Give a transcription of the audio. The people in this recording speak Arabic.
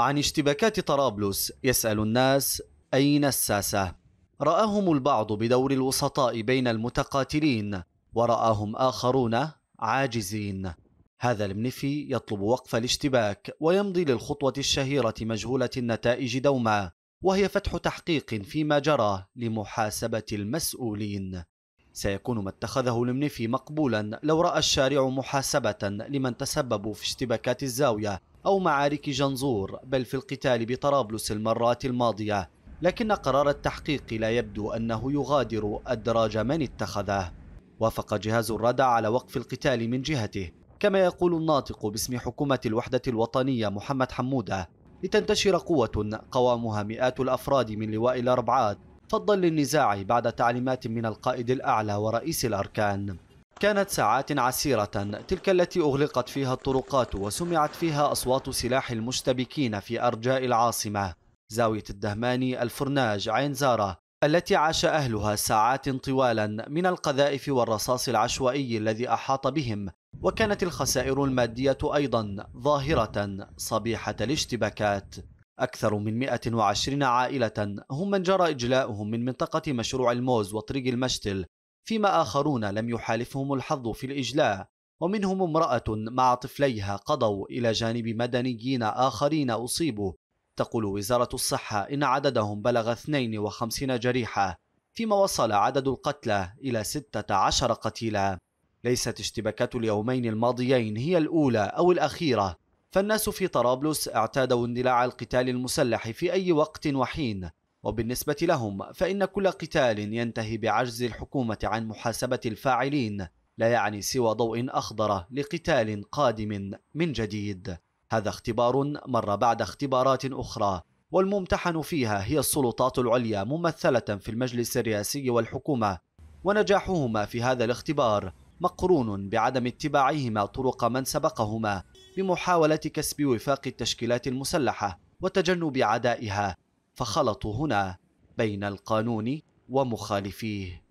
عن اشتباكات طرابلس يسأل الناس أين الساسة؟ رآهم البعض بدور الوسطاء بين المتقاتلين ورآهم آخرون عاجزين هذا المنفي يطلب وقف الاشتباك ويمضي للخطوة الشهيرة مجهولة النتائج دوما وهي فتح تحقيق فيما جرى لمحاسبة المسؤولين سيكون ما اتخذه المنيفي مقبولا لو رأى الشارع محاسبة لمن تسببوا في اشتباكات الزاوية أو معارك جنزور بل في القتال بطرابلس المرات الماضية لكن قرار التحقيق لا يبدو أنه يغادر أدراج من اتخذه وافق جهاز الردع على وقف القتال من جهته كما يقول الناطق باسم حكومة الوحدة الوطنية محمد حمودة لتنتشر قوة قوامها مئات الأفراد من لواء الأربعات فضلا للنزاع بعد تعليمات من القائد الأعلى ورئيس الأركان كانت ساعات عسيرة تلك التي أغلقت فيها الطرقات وسمعت فيها أصوات سلاح المشتبكين في أرجاء العاصمة زاوية الدهماني الفرناج عين زارة التي عاش أهلها ساعات طوالا من القذائف والرصاص العشوائي الذي أحاط بهم وكانت الخسائر المادية أيضا ظاهرة صبيحة الاشتباكات أكثر من 120 عائلة هم من جرى إجلاؤهم من منطقة مشروع الموز وطريق المشتل فيما آخرون لم يحالفهم الحظ في الإجلاء ومنهم امرأة مع طفليها قضوا إلى جانب مدنيين آخرين أصيبوا تقول وزارة الصحة إن عددهم بلغ 52 جريحة فيما وصل عدد القتلى إلى 16 قتيلا ليست اشتباكات اليومين الماضيين هي الأولى أو الأخيرة فالناس في طرابلس اعتادوا اندلاع القتال المسلح في أي وقت وحين وبالنسبة لهم فإن كل قتال ينتهي بعجز الحكومة عن محاسبة الفاعلين لا يعني سوى ضوء أخضر لقتال قادم من جديد هذا اختبار مر بعد اختبارات أخرى والممتحن فيها هي السلطات العليا ممثلة في المجلس الرئاسي والحكومة ونجاحهما في هذا الاختبار مقرون بعدم اتباعهما طرق من سبقهما بمحاولة كسب وفاق التشكيلات المسلحة وتجنب عدائها فخلطوا هنا بين القانون ومخالفيه